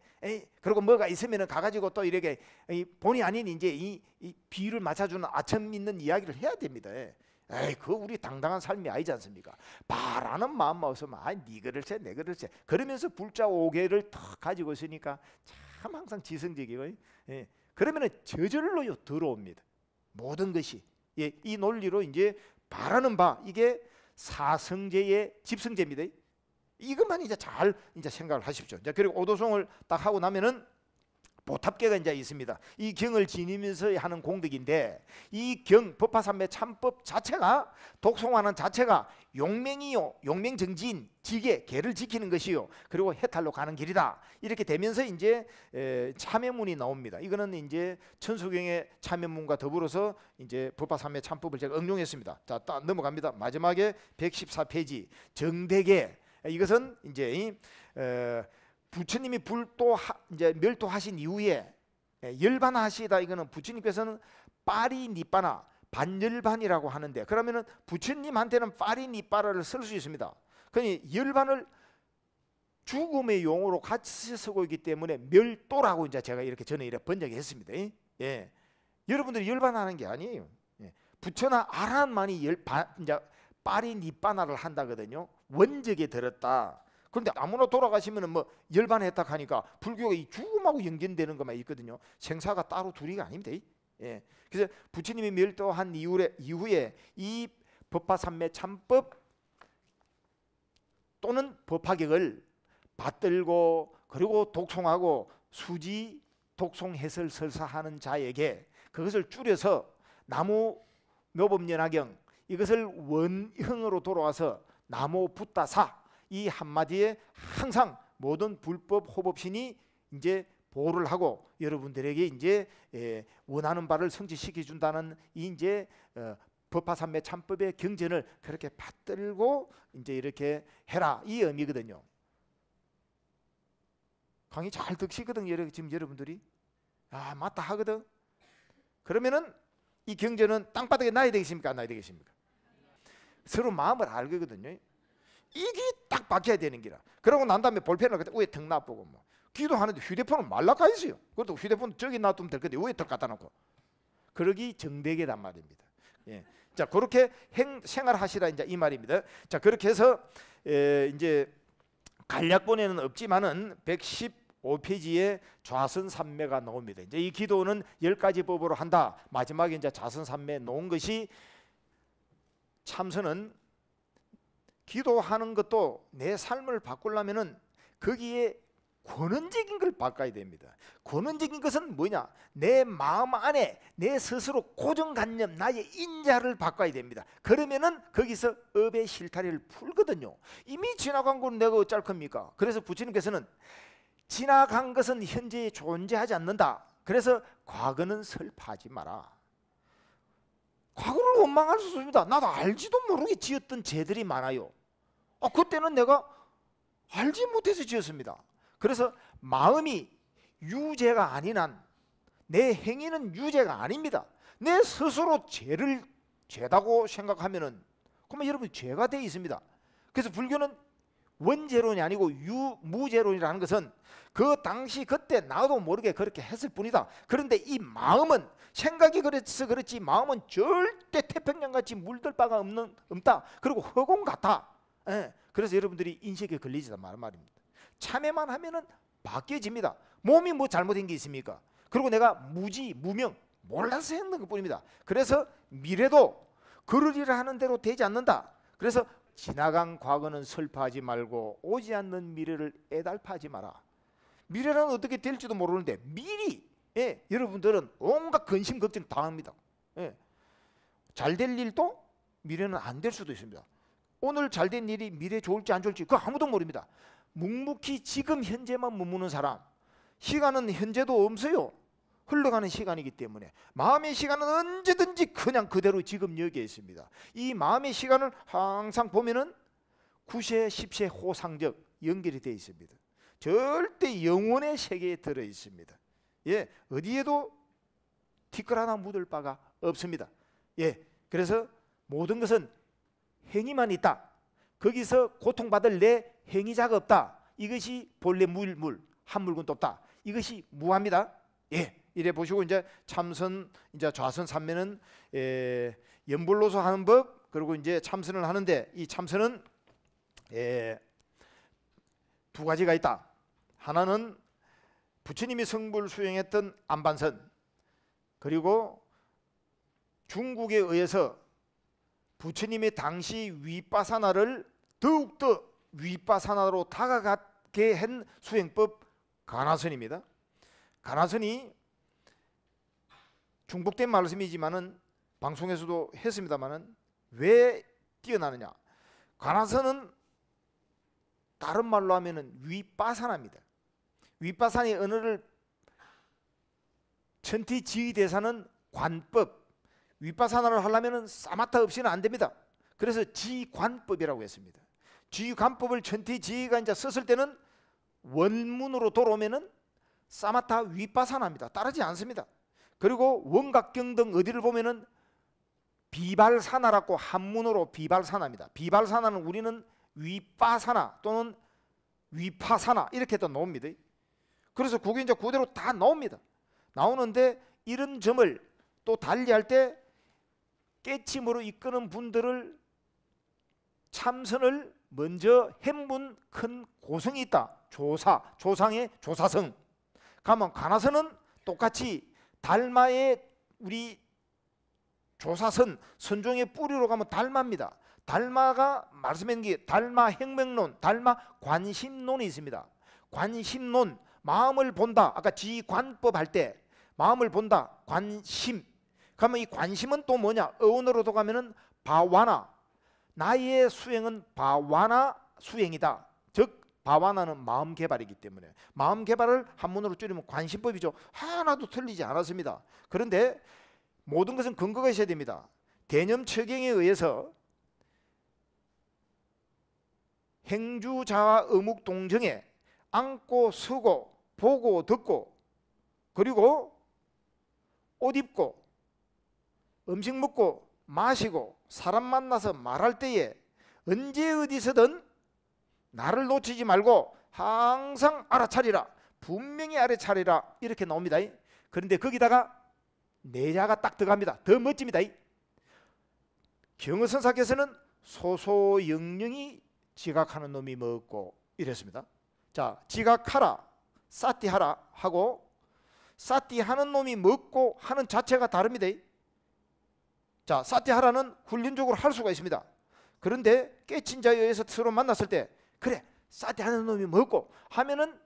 그리고 뭐가 있으면 가가지고 또 이렇게 본의 아닌 이제 이, 비유를 맞춰주는 아첨 있는 이야기를 해야 됩니다. 에이, 그 우리 당당한 삶이 아니지 않습니까? 바라는 마음만 없으면 아이 네 그럴 새, 내 그럴 새. 그러면서 불자 오개를 탁 가지고 있으니까 참 항상 지성적이고 예. 그러면은 저절로 들어옵니다. 모든 것이 예, 이 논리로 이제 바라는 바 이게 사성제의 집성제입니다. 이것만 이제 잘 이제 생각을 하십시오. 이제 그리고 오도송을 딱 하고 나면은 보탑계가 이제 있습니다. 이 경을 지니면서 하는 공덕인데 이 경 법화삼매 참법 자체가 독송하는 자체가 용맹이요 용맹 정진 지게 개를 지키는 것이요 그리고 해탈로 가는 길이다 이렇게 되면서 이제 참여문이 나옵니다. 이거는 이제 천수경의 참여문과 더불어서 이제 법화삼매 참법을 제가 응용했습니다. 자, 따, 넘어갑니다. 마지막에 114페이지 정대계 이것은 이제 이, 부처님이 불도 하, 이제 멸도하신 이후에 예, 열반하시다 이거는 부처님께서는 빠리 니빠나 반열반이라고 하는데 그러면은 부처님한테는 빠리 니빠라를 쓸 수 있습니다. 그러니 열반을 죽음의 용어로 같이 쓰고 있기 때문에 멸도라고 이제 제가 이렇게 전에 이렇게 번역했습니다. 예. 여러분들이 열반하는 게 아니에요. 예. 부처나 아란만이 열반 이제 빠리 니빠나를 한다거든요. 원적에 들었다. 그런데 아무나 돌아가시면은 뭐 열반했다 하니까 불교가 이 죽음하고 연결되는 것만 있거든요. 생사가 따로 둘이가 아닌데. 예. 그래서 부처님이 멸도한 이후에 이후에 이 법화 삼매 참법 또는 법화객을 받들고 그리고 독송하고 수지 독송 해설 설사하는 자에게 그것을 줄여서 나무 묘법연화경 이것을 원형으로 돌아와서 나무 붓다사 이 한마디에 항상 모든 불법 호법신이 이제 보호를 하고 여러분들에게 이제 예, 원하는 바를 성취시켜 준다는 이제 어, 법화삼매 참법의 경전을 그렇게 받들고 이제 이렇게 해라 이 의미거든요. 강의 잘 듣시거든요. 지금 여러분들이 아 맞다 하거든. 그러면은 이 경전은 땅바닥에 나야 되겠습니까? 안 나야 되겠습니까? 서로 마음을 알거든요. 이게 딱바뀌어야 되는 기라. 그러고 난 다음에 볼펜을 그때 위에 턱 놔보고 뭐 기도하는데 휴대폰은 말라가 있어요. 그것도 휴대폰 저기 놔두면 될 건데 위에 턱 갖다 놓고 그러기 정대계란 말입니다. 예. 자 그렇게 행, 생활하시라 이제 이 말입니다. 자 그렇게 해서 에, 이제 간략본에는 없지만은 115페이지에 좌선 산매가 나옵니다. 이제 이 기도는 1 0 가지 법으로 한다. 마지막에 이제 좌선 산매 놓은 것이 참선은 기도하는 것도 내 삶을 바꾸려면은 거기에 권원적인 걸 바꿔야 됩니다. 권원적인 것은 뭐냐? 내 마음 안에 내 스스로 고정관념, 나의 인자를 바꿔야 됩니다. 그러면은 거기서 업의 실타리를 풀거든요. 이미 지나간 건 내가 어쩔 겁니까? 그래서 부처님께서는 지나간 것은 현재에 존재하지 않는다. 그래서 과거는 설파하지 마라. 과거를 원망할 수 있습니다. 나도 알지도 모르게 지었던 죄들이 많아요. 아, 그때는 내가 알지 못해서 지었습니다. 그래서 마음이 유죄가 아닌 한 내 행위는 유죄가 아닙니다. 내 스스로 죄를 죄다고 생각하면은 그러면 여러분 죄가 돼 있습니다. 그래서 불교는 원죄론이 아니고 유무죄론이라는 것은 그 당시 그때 나도 모르게 그렇게 했을 뿐이다. 그런데 이 마음은 생각이 그래서 그렇지 마음은 절대 태평양같이 물들 바가 없는 없다. 그리고 허공 같아. 예. 그래서 여러분들이 인식에 걸리지 말 말입니다. 참회만 하면은 바뀌어집니다. 몸이 뭐 잘못된 게 있습니까? 그리고 내가 무지, 무명, 몰라서 했는 것뿐입니다. 그래서 미래도 그러리라 하는 대로 되지 않는다. 그래서 지나간 과거는 슬퍼하지 말고 오지 않는 미래를 애달파하지 마라. 미래는 어떻게 될지도 모르는데 미리 예, 여러분들은 온갖 근심 걱정 다 합니다. 예. 잘될 일도 미래는 안 될 수도 있습니다. 오늘 잘된 일이 미래 좋을지 안 좋을지 그 아무도 모릅니다. 묵묵히 지금 현재만 머무는 사람 시간은 현재도 없어요. 흘러가는 시간이기 때문에 마음의 시간은 언제든지 그냥 그대로 지금 여기에 있습니다. 이 마음의 시간을 항상 보면은 구세십세 호상적 연결이 되어 있습니다. 절대 영혼의 세계에 들어 있습니다. 예, 어디에도 티끌 하나 묻을 바가 없습니다. 예, 그래서 모든 것은 행위만 있다. 거기서 고통받을 내 행위자가 없다. 이것이 본래 무일 물한 물건도 없다. 이것이 무합니다. 예. 이래 보시고 이제 참선 이제 좌선 삼매는 예, 연불로서 하는 법 그리고 이제 참선을 하는데 이 참선은 에, 예, 두 가지가 있다. 하나는 부처님이 성불 수행했던 안반선 그리고 중국에 의해서 부처님의 당시 위빠사나를 더욱더 위빠사나로 다가가게 한 수행법 가나선입니다. 가나선이 중복된 말씀이지만은 방송에서도 했습니다만은 왜 뛰어나느냐? 가나선은 다른 말로 하면은 위빠사나입니다. 위빠사의 언어를 천티지의대사는 관법, 윗바사나를 하려면 사마타 없이는 안 됩니다. 그래서 지관법이라고 했습니다. 지관법을 전티 지혜가 이제 썼을 때는 원문으로 돌아오면은 사마타 윗바사나입니다. 따르지 않습니다. 그리고 원각경 등 어디를 보면은 비발사나라고 한문으로 비발사나입니다. 비발사나는 우리는 위파사나 또는 위파사나 이렇게 또 나옵니다. 그래서 그게 이제 그대로 다 나옵니다. 나오는데 이런 점을 또 달리할 때 깨침으로 이끄는 분들을 참선을 먼저 행분 큰 고성이 있다. 조사, 조상의 조사성. 가면 가나서는 똑같이 달마의 우리 조사선 선종의 뿌리로 가면 달마입니다. 달마가 말씀하게 달마 혁명론, 달마 관심론이 있습니다. 관심론 마음을 본다. 아까 지관법 할 때 마음을 본다. 관심 그러면 이 관심은 또 뭐냐? 어원으로도 가면은 바와나 나의 수행은 바와나 수행이다. 즉 바와나는 마음 개발이기 때문에 마음 개발을 한문으로 줄이면 관심법이죠. 하나도 틀리지 않았습니다. 그런데 모든 것은 근거가 있어야 됩니다. 개념 체경에 의해서 행주자와 의묵 동정에 안고 쓰고 보고 듣고 그리고 옷 입고 음식 먹고 마시고 사람 만나서 말할 때에 언제 어디서든 나를 놓치지 말고 항상 알아차리라. 분명히 알아차리라. 이렇게 나옵니다. 그런데 거기다가 내자가 딱 들어갑니다. 더 멋집니다. 경어선사께서는 소소영영이 지각하는 놈이 먹고 이랬습니다. 자, 지각하라, 싸띠하라 하고 싸띠하는 놈이 먹고 하는 자체가 다릅니다. 자 사티하라는 훈련적으로 할 수가 있습니다. 그런데 깨친 자에 의해서 서로 만났을 때 그래 사티하는 놈이 뭐고 하면은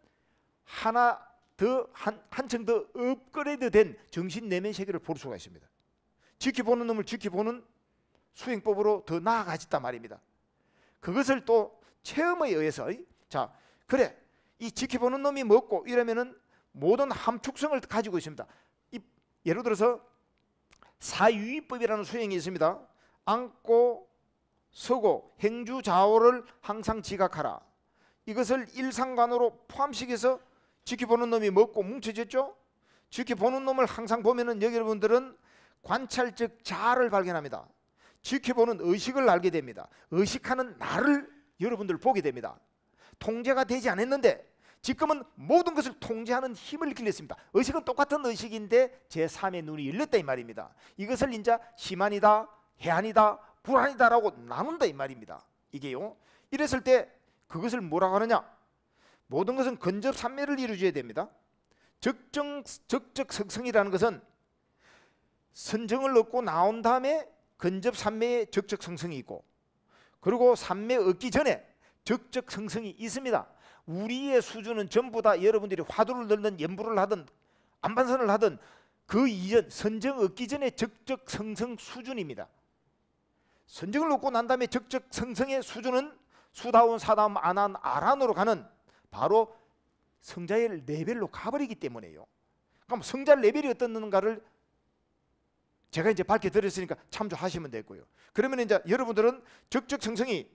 하나 더 한, 한층 더 업그레이드된 정신 내면 세계를 볼 수가 있습니다. 지켜보는 놈을 지켜보는 수행법으로 더 나아가졌단 말입니다. 그것을 또 체험에 의해서 자 그래 이 지켜보는 놈이 먹고 이러면은 모든 함축성을 가지고 있습니다. 이, 예를 들어서 사유의법이라는 수행이 있습니다. 안고 서고 행주 좌우를 항상 지각하라. 이것을 일상관으로 포함시켜서 지켜보는 놈이 먹고 뭉쳐졌죠. 지켜보는 놈을 항상 보면은 여러분들은 관찰적 자아를 발견합니다. 지켜보는 의식을 알게 됩니다. 의식하는 나를 여러분들 보게 됩니다. 통제가 되지 않았는데 지금은 모든 것을 통제하는 힘을 길렀습니다. 의식은 똑같은 의식인데 제3의 눈이 열렸다 이 말입니다. 이것을 인자 심한이다, 해안이다, 불안이다라고 나눈다 이 말입니다. 이게요. 이랬을 때 그것을 뭐라고 하느냐? 모든 것은 근접삼매를 이루어야 됩니다. 적정, 적적성성이라는 것은 선정을 얻고 나온 다음에 근접삼매의 적적성성이 있고 그리고 삼매 얻기 전에 적적성성이 있습니다. 우리의 수준은 전부 다 여러분들이 화두를 들든 연부를 하든 안반선을 하든 그 이전 선정 얻기 전에 적적 성성 수준입니다. 선정을 얻고 난 다음에 적적 성성의 수준은 수다운 사담 안한 아란으로 가는 바로 성자의 레벨로 가버리기 때문에요. 그럼 성자 레벨이 어떻는가를 제가 이제 밝혀 드렸으니까 참조하시면 되고요. 그러면 이제 여러분들은 적적 성성이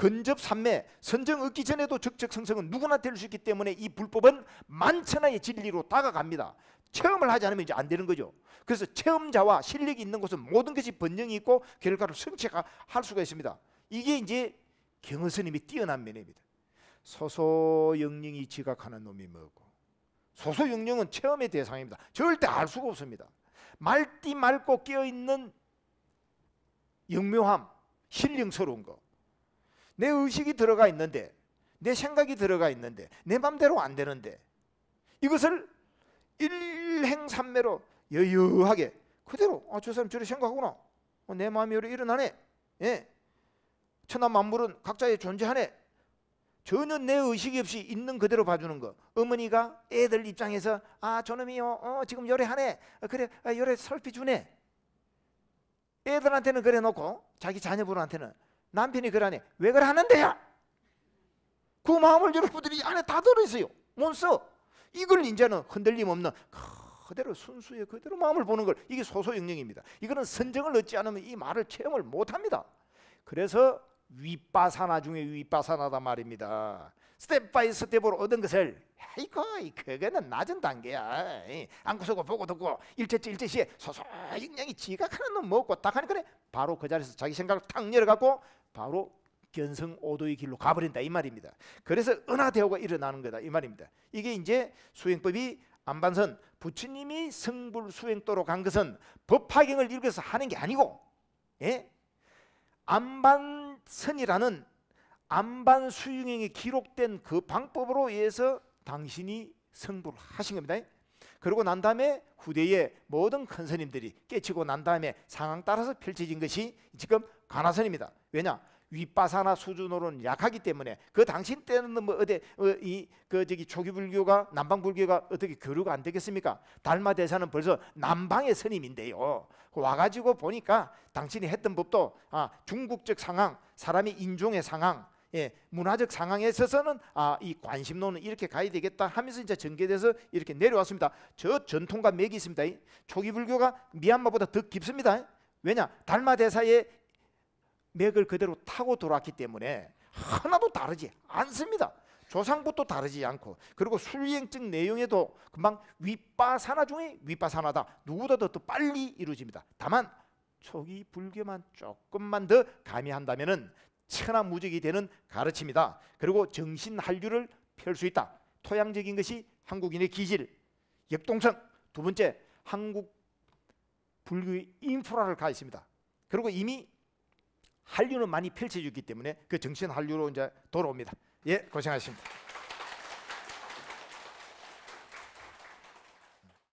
근접 삼매 선정 얻기 전에도 적적 성성은 누구나 될 수 있기 때문에 이 불법은 만천하의 진리로 다가갑니다. 체험을 하지 않으면 이제 안 되는 거죠. 그래서 체험자와 실력이 있는 곳은 모든 것이 번영이 있고 결과를 성취할 수가 있습니다. 이게 이제 경허스님이 뛰어난 면입니다. 소소 영령이 지각하는 놈이 뭐고 소소 영령은 체험의 대상입니다. 절대 알 수가 없습니다. 말띠 맑고 깨어있는 영묘함, 신령스러운 거내 의식이 들어가 있는데 내 생각이 들어가 있는데 내 맘대로 안 되는데 이것을 일행삼매로 여유하게 그대로 아, 저 사람 저리 생각하구나 어, 내 마음이 이렇게 일어나네 예. 천하 만물은 각자의 존재하네 전혀 내 의식이 없이 있는 그대로 봐주는 거 어머니가 애들 입장에서 아 저놈이요 어, 지금 요래하네 아, 그래 아, 요래 설피 주네 애들한테는 그래 놓고 자기 자녀분한테는 남편이 그러네. 왜 그러는데야? 그 마음을 여러분들이 안에 다 들어있어요. 몬써 이걸 이제는 흔들림 없는 그대로 순수의 그대로 마음을 보는 걸 이게 소소영령입니다. 이거는 선정을 얻지 않으면 이 말을 체험을 못합니다. 그래서 윗바사나 중에 윗바사나다 말입니다. 스텝 바이 스텝으로 얻은 것을 아이고 그거는 낮은 단계야. 안고 서고 보고 듣고 일제치 일제시에 소소영령이 지각하는 놈 먹고 딱 하니까 바로 그 자리에서 자기 생각을 탁 내려갖고 바로 견성 오도의 길로 가버린다 이 말입니다. 그래서 은하 대오가 일어나는 거다 이 말입니다. 이게 이제 수행법이 안반선 부처님이 성불 수행도로 간 것은 법화경을 읽어서 하는 게 아니고 예? 안반선이라는 안반 수행에 기록된 그 방법으로 해서 당신이 성불을 하신 겁니다. 그리고 난 다음에 후대의 모든 큰 스님들이 깨치고 난 다음에 상황 따라서 펼쳐진 것이 지금 가나선입니다. 왜냐? 윗바사나 수준으로는 약하기 때문에 그 당시 때는 뭐 어디 어, 이그 저기 초기 불교가 남방 불교가 어떻게 교류가 안 되겠습니까? 달마 대사는 벌써 남방의 스님인데요. 와가지고 보니까 당신이 했던 법도 아 중국적 상황, 사람의 인종의 상황, 예, 문화적 상황에 있어서는 아, 이 관심론은 이렇게 가야 되겠다 하면서 이제 전개돼서 이렇게 내려왔습니다. 저 전통과 맥이 있습니다. 초기 불교가 미얀마보다 더 깊습니다. 왜냐? 달마 대사의 맥을 그대로 타고 돌아왔기 때문에 하나도 다르지 않습니다. 조상부터 다르지 않고 그리고 술행증 내용에도 금방 윗바사나 중에 윗바사나다 누구보다도 더 빨리 이루어집니다. 다만 초기 불교만 조금만 더가미한다면 천하무적이 되는 가르침이다. 그리고 정신 한류를 펼 수 있다. 토양적인 것이 한국인의 기질, 역동성. 두 번째 한국 불교의 인프라를 가 있습니다. 그리고 이미 한류는 많이 펼쳐지기 때문에 그 정신 한류로 이제 돌아옵니다. 예, 고생하셨습니다.